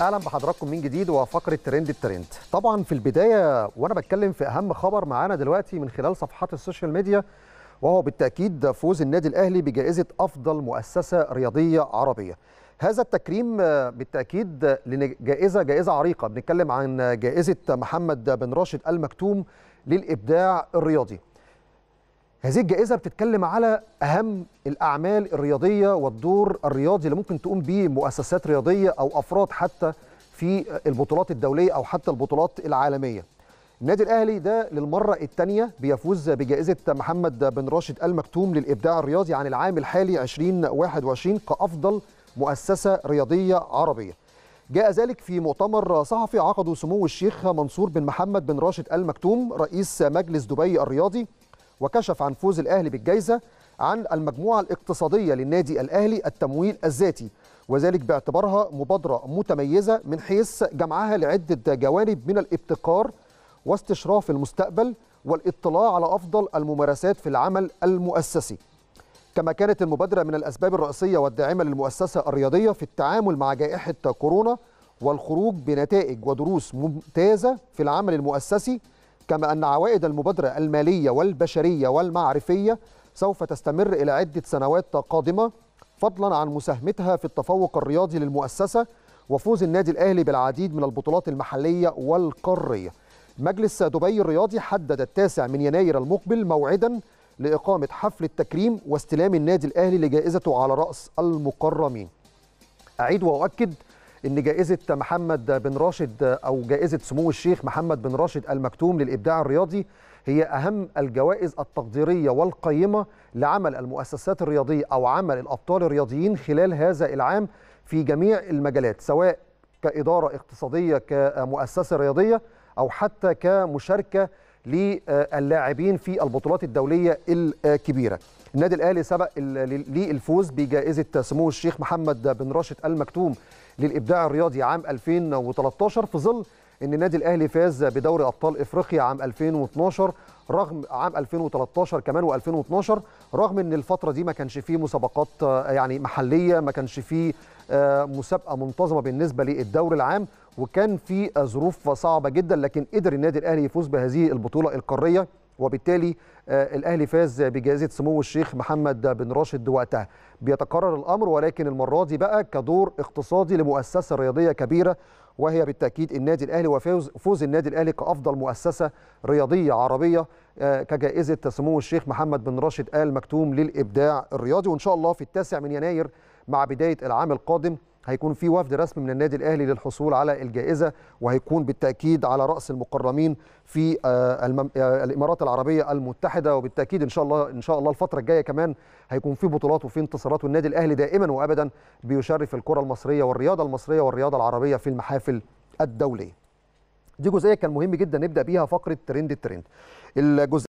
اهلا بحضراتكم من جديد وفقره ترند الترند طبعا في البدايه وانا بتكلم في اهم خبر معانا دلوقتي من خلال صفحات السوشيال ميديا وهو بالتاكيد فوز النادي الاهلي بجائزه افضل مؤسسه رياضيه عربيه هذا التكريم بالتاكيد لجائزه جائزه عريقه بنتكلم عن جائزه محمد بن راشد المكتوم للابداع الرياضي هذه الجائزة بتتكلم على أهم الأعمال الرياضية والدور الرياضي اللي ممكن تقوم به مؤسسات رياضية أو أفراد حتى في البطولات الدولية أو حتى البطولات العالمية النادي الأهلي ده للمرة الثانية بيفوز بجائزة محمد بن راشد المكتوم للإبداع الرياضي عن العام الحالي 2021 كأفضل مؤسسة رياضية عربية جاء ذلك في مؤتمر صحفي عقده سمو الشيخ منصور بن محمد بن راشد المكتوم رئيس مجلس دبي الرياضي وكشف عن فوز الأهلي بالجائزة عن المجموعة الاقتصادية للنادي الأهلي التمويل الذاتي وذلك باعتبارها مبادرة متميزة من حيث جمعها لعدة جوانب من الابتكار واستشراف المستقبل والاطلاع على أفضل الممارسات في العمل المؤسسي كما كانت المبادرة من الأسباب الرئيسية والداعمة للمؤسسة الرياضية في التعامل مع جائحة كورونا والخروج بنتائج ودروس ممتازة في العمل المؤسسي كما أن عوائد المبادرة المالية والبشرية والمعرفية سوف تستمر إلى عدة سنوات قادمة فضلا عن مساهمتها في التفوق الرياضي للمؤسسة وفوز النادي الأهلي بالعديد من البطولات المحلية والقارية مجلس دبي الرياضي حدد التاسع من يناير المقبل موعدا لإقامة حفل التكريم واستلام النادي الأهلي لجائزته على رأس المقرمين أعيد وأؤكد ان جائزه محمد بن راشد او جائزه سمو الشيخ محمد بن راشد المكتوم للابداع الرياضي هي اهم الجوائز التقديريه والقيمه لعمل المؤسسات الرياضيه او عمل الابطال الرياضيين خلال هذا العام في جميع المجالات سواء كاداره اقتصاديه كمؤسسه رياضيه او حتى كمشاركه للاعبين في البطولات الدوليه الكبيره النادي الاهلي سبق للفوز بجائزه سمو الشيخ محمد بن راشد المكتوم للابداع الرياضي عام 2013 في ظل ان النادي الاهلي فاز بدوري ابطال افريقيا عام 2012 رغم عام 2013 كمان و2012 رغم ان الفتره دي ما كانش فيه مسابقات آه، يعني محليه ما كانش فيه آه، مسابقه منتظمه بالنسبه للدوري العام وكان في ظروف صعبه جدا لكن قدر النادي الاهلي يفوز بهذه البطوله القاريه وبالتالي آه، الاهلي فاز بجائزه سمو الشيخ محمد بن راشد وقتها بيتكرر الامر ولكن المره دي بقى كدور اقتصادي لمؤسسه رياضيه كبيره وهي بالتاكيد النادي الاهلي وفوز فوز النادي الاهلي كافضل مؤسسه رياضيه عربيه آه، كجائزه سمو الشيخ محمد بن راشد ال مكتوم للابداع الرياضي وان شاء الله في التاسع من يناير مع بدايه العام القادم هيكون في وفد رسمي من النادي الاهلي للحصول على الجائزه وهيكون بالتاكيد على راس المقرمين في آه، آه، الامارات العربيه المتحده وبالتاكيد ان شاء الله ان شاء الله الفتره الجايه كمان هيكون في بطولات وفي انتصارات والنادي الاهلي دائما وابدا بيشرف الكره المصريه والرياضه المصريه والرياضه العربيه في المحافل الدوليه. دي جزئيه كان مهم جدا نبدا بيها فقره ترند الترند. الجزء